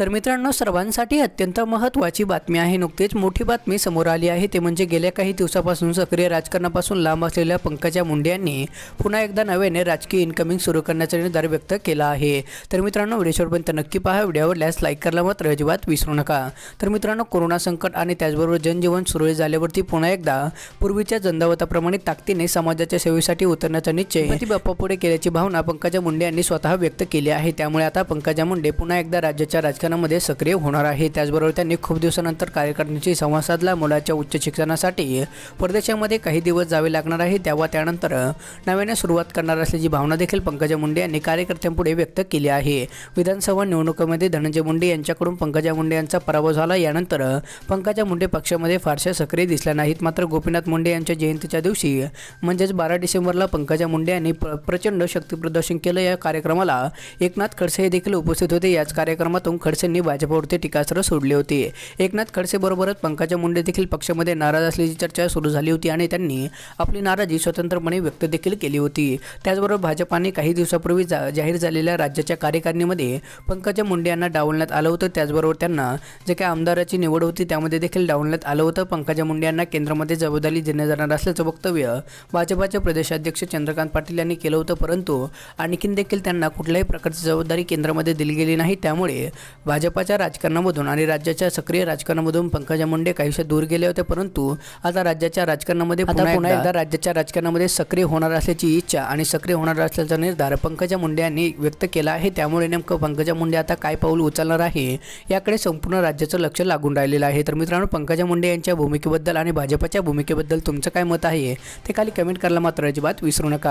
तर मित्रांनो सर्वांसाठी अत्यंत महत्त्वाची बातमी आहे नुकतीच मोठी बातमी समोर आली आहे ते म्हणजे गेल्या काही दिवसापासून सक्रिय राजकारणापासून लांब असलेल्या पंकजा मुंडे यांनी पुन्हा एकदा नव्याने राजकीय इन्कमिंग सुरू करण्याचा निर्धार व्यक्त केला आहे तर मित्रांनो व्हिडिओपर्यंत नक्की पहा व्हिडिओवर लॅस लाईक करायला मात्र अजिबात विसरू नका तर मित्रांनो कोरोना संकट आणि त्याचबरोबर जनजीवन सुरळीत झाल्यावरती पुन्हा एकदा पूर्वीच्या जंदावताप्रमाणे ताकदीने समाजाच्या सेवेसाठी उतरण्याचा निश्चय बाप्पा पुढे केल्याची भावना पंकजा मुंडे यांनी स्वतः व्यक्त केली आहे त्यामुळे आता पंकजा मुंडे पुन्हा एकदा राज्याच्या राजकारण शिक्षणामध्ये सक्रिय होणार आहे त्याचबरोबर त्यांनी खूप दिवसानंतर कार्यकर्त्यांशी संवाद साधला मुलाच्या उच्च शिक्षणासाठी परदेशामध्ये काही दिवस जावे लागणार आहे तेव्हा त्यानंतर नव्याने सुरुवात करणार असल्याची भावना देखील पंकजा मुंडे यांनी कार्यकर्त्यांपुढे व्यक्त केली आहे विधानसभा निवडणुकीमध्ये धनंजय मुंडे यांच्याकडून पंकजा मुंडे यांचा पराभव झाला यानंतर पंकजा मुंडे पक्षामध्ये फारशा सक्रिय दिसल्या नाहीत मात्र गोपीनाथ मुंडे यांच्या जयंतीच्या दिवशी म्हणजेच बारा डिसेंबरला पंकजा मुंडे यांनी प्रचंड शक्तीप्रदर्शन केलं या कार्यक्रमाला एकनाथ खडसे हे देखील उपस्थित होते याच कार्यक्रमातून खडसे खडसेंनी भाजपावरती टीकास्त्र सोडले होते एकनाथ खडसेबरोबरच पंकजा मुंडे देखील पक्षामध्ये नाराज असल्याची चर्चा सुरू झाली होती आणि त्यांनी आपली नाराजी स्वतंत्रपणे व्यक्त देखील केली होती त्याचबरोबर भाजपाने काही दिवसापूर्वी जाहीर झालेल्या राज्याच्या कार्यकारिणीमध्ये पंकजा मुंडे यांना डावलण्यात आलं होतं त्याचबरोबर त्यांना जे काही आमदाराची निवड होती त्यामध्ये देखील डावलण्यात आलं होतं पंकजा मुंडे यांना केंद्रामध्ये जबाबदारी देण्यात जाणार असल्याचं वक्तव्य भाजपाचे प्रदेशाध्यक्ष चंद्रकांत पाटील यांनी केलं होतं परंतु आणखीन देखील त्यांना कुठल्याही प्रकारची जबाबदारी केंद्रामध्ये दिली गेली नाही त्यामुळे भाजपाच्या राजकारणामधून आणि राज्याच्या सक्रिय राजकारणामधून पंकजा मुंडे विषय दूर गेले होते परंतु आता राज्याच्या राजकारणामध्ये पुन्हा राज्याच्या राजकारणामध्ये सक्रिय होणार असल्याची इच्छा आणि सक्रिय होणार असल्याचा निर्धार पंकजा मुंडे यांनी व्यक्त केला आहे त्यामुळे नेमकं पंकजा मुंडे आता काय पाऊल उचलणार आहे याकडे संपूर्ण राज्याचं लक्ष लागून राहिलेलं आहे तर मित्रांनो पंकजा मुंडे यांच्या भूमिकेबद्दल आणि भाजपाच्या भूमिकेबद्दल तुमचं काय मत आहे ते खाली कमेंट करायला मात्र अजिबात विसरू नका